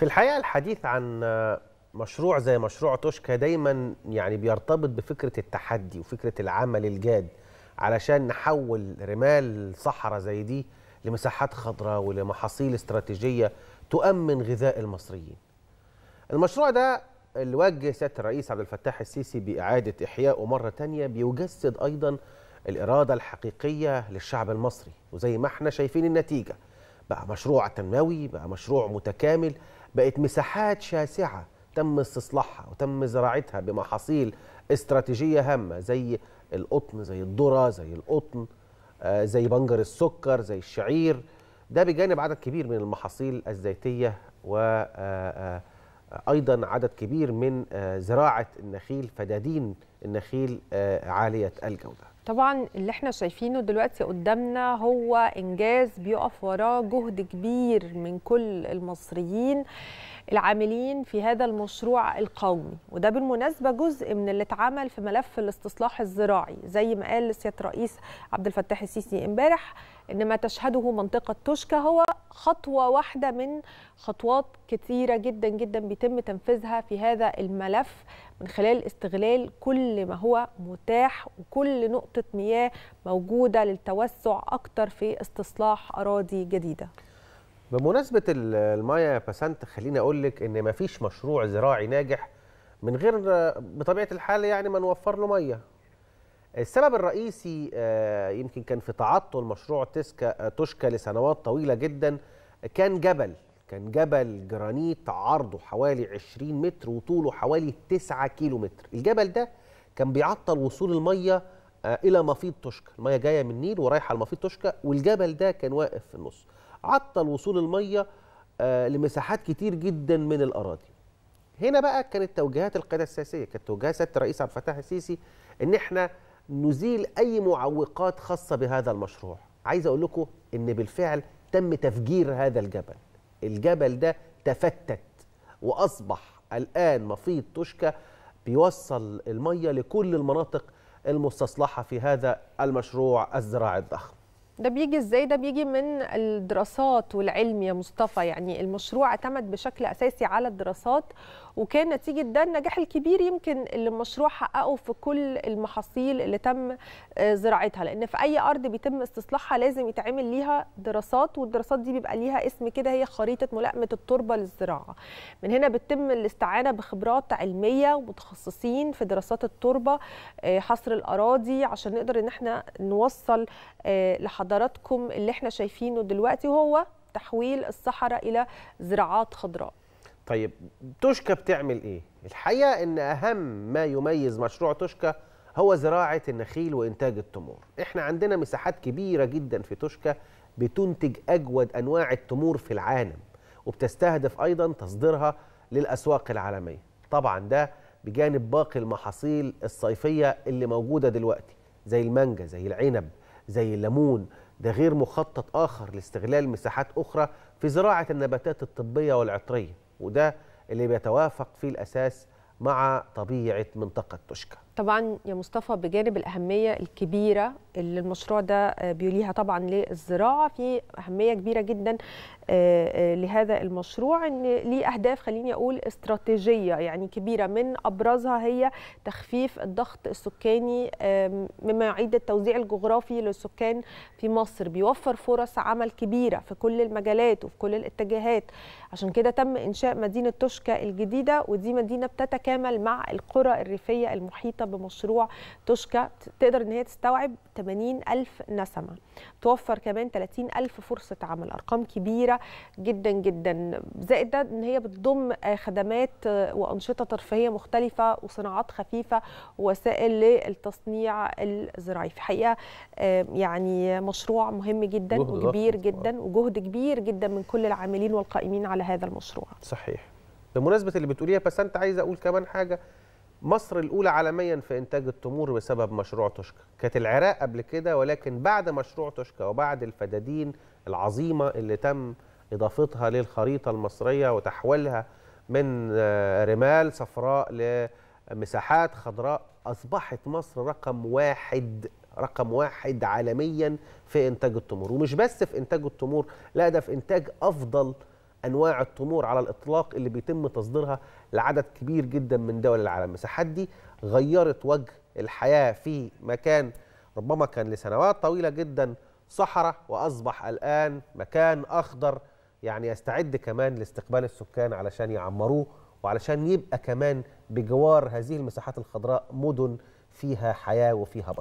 في الحقيقه الحديث عن مشروع زي مشروع توشكا دايما يعني بيرتبط بفكره التحدي وفكره العمل الجاد علشان نحول رمال صحراء زي دي لمساحات خضراء ولمحاصيل استراتيجيه تؤمن غذاء المصريين. المشروع ده اللي وجه سياده الرئيس عبد الفتاح السيسي باعاده احيائه مره ثانيه بيجسد ايضا الاراده الحقيقيه للشعب المصري وزي ما احنا شايفين النتيجه بقى مشروع تنموي بقى مشروع متكامل بقت مساحات شاسعة تم استصلاحها وتم زراعتها بمحاصيل استراتيجية هامة زي القطن زي الذرة زي القطن آه، زي بنجر السكر زي الشعير ده بجانب عدد كبير من المحاصيل الزيتية و آه، آه، ايضا عدد كبير من آه، زراعه النخيل فدادين النخيل آه، عاليه الجوده طبعا اللي احنا شايفينه دلوقتي قدامنا هو انجاز بيقف وراه جهد كبير من كل المصريين العاملين في هذا المشروع القومي وده بالمناسبة جزء من اللي اتعمل في ملف الاستصلاح الزراعي زي ما قال سيادة الرئيس عبد الفتاح السيسي امبارح ان ما تشهده منطقة توشكا هو خطوة واحدة من خطوات كثيرة جدا جدا بيتم تنفيذها في هذا الملف من خلال استغلال كل ما هو متاح وكل نقطة مياه موجودة للتوسع أكتر في استصلاح أراضي جديدة بمناسبه المايا باسنت خليني اقول لك ان مفيش مشروع زراعي ناجح من غير بطبيعه الحال يعني ما نوفر له ميه السبب الرئيسي آه، يمكن كان في تعطل مشروع تسكا تشكى لسنوات طويله جدا كان جبل كان جبل جرانيت عرضه حوالي 20 متر وطوله حوالي 9 كيلو متر الجبل ده كان بيعطل وصول الميه آه، الى مفيد تشكى الميه جايه من النيل ورايحه لمفيد تشكى والجبل ده كان واقف في النص عطل وصول الميه آه، لمساحات كتير جدا من الاراضي هنا بقى كانت توجيهات القياده السياسيه كانت توجيهات سياده الرئيس عبد الفتاح السيسي ان احنا نزيل اي معوقات خاصه بهذا المشروع عايز اقول لكم ان بالفعل تم تفجير هذا الجبل الجبل ده تفتت واصبح الان مفيد توشكا بيوصل الميه لكل المناطق المستصلحه في هذا المشروع الزراعي الضخم ده بيجي ازاي ده بيجي من الدراسات والعلم يا مصطفى يعني المشروع اعتمد بشكل اساسي على الدراسات وكان نتيجه ده النجاح الكبير يمكن اللي المشروع حققه في كل المحاصيل اللي تم آه، زراعتها لان في اي ارض بيتم استصلاحها لازم يتعمل ليها دراسات والدراسات دي بيبقى ليها اسم كده هي خريطه ملائمه التربه للزراعه من هنا بتتم الاستعانه بخبرات علميه ومتخصصين في دراسات التربه آه، حصر الاراضي عشان نقدر ان احنا نوصل آه، لحضرتك حضراتكم اللي احنا شايفينه دلوقتي هو تحويل الصحراء الى زراعات خضراء طيب توشكا بتعمل ايه الحقيقه ان اهم ما يميز مشروع توشكا هو زراعه النخيل وانتاج التمور احنا عندنا مساحات كبيره جدا في توشكا بتنتج اجود انواع التمور في العالم وبتستهدف ايضا تصديرها للاسواق العالميه طبعا ده بجانب باقي المحاصيل الصيفيه اللي موجوده دلوقتي زي المانجا زي العنب زي الليمون ده غير مخطط آخر لاستغلال مساحات أخرى في زراعة النباتات الطبية والعطرية وده اللي بيتوافق في الأساس مع طبيعة منطقة توشكا طبعا يا مصطفى بجانب الاهميه الكبيره اللي المشروع ده آه، بيوليها طبعا للزراعه في اهميه كبيره جدا آه، آه، لهذا المشروع ان ليه اهداف خليني اقول استراتيجيه يعني كبيره من ابرزها هي تخفيف الضغط السكاني مما يعيد التوزيع الجغرافي للسكان في مصر بيوفر فرص عمل كبيره في كل المجالات وفي كل الاتجاهات عشان كده تم انشاء مدينه توشكا الجديده ودي مدينه بتتكامل مع القرى الريفيه المحيطه بمشروع توشكا تقدر ان هي تستوعب 80 ألف نسمة توفر كمان 30 ألف فرصة عمل أرقام كبيرة جدا جدا زائد ده ان هي بتضم آه، خدمات آه، وأنشطة ترفيهية مختلفة وصناعات خفيفة ووسائل للتصنيع الزراعي في الحقيقة يعني مشروع مهم جدا وكبير جدا وجهد كبير جدا من كل العاملين والقائمين على هذا المشروع صحيح بمناسبه اللي بتقوليها بس انت عايز اقول كمان حاجه مصر الأولى عالميا في إنتاج التمور بسبب مشروع توشكا كانت العراق قبل كده ولكن بعد مشروع توشكا وبعد الفدادين العظيمة اللي تم إضافتها للخريطة المصرية وتحويلها من آه، رمال صفراء لمساحات خضراء أصبحت مصر رقم واحد رقم واحد عالميا في إنتاج التمور ومش بس في إنتاج التمور لا ده في إنتاج أفضل انواع التمور على الاطلاق اللي بيتم تصديرها لعدد كبير جدا من دول العالم المساحات دي غيرت وجه الحياه في مكان ربما كان لسنوات طويله جدا صحراء واصبح الان مكان اخضر يعني يستعد كمان لاستقبال السكان علشان يعمروه وعلشان يبقى كمان بجوار هذه المساحات الخضراء مدن فيها حياه وفيها بشر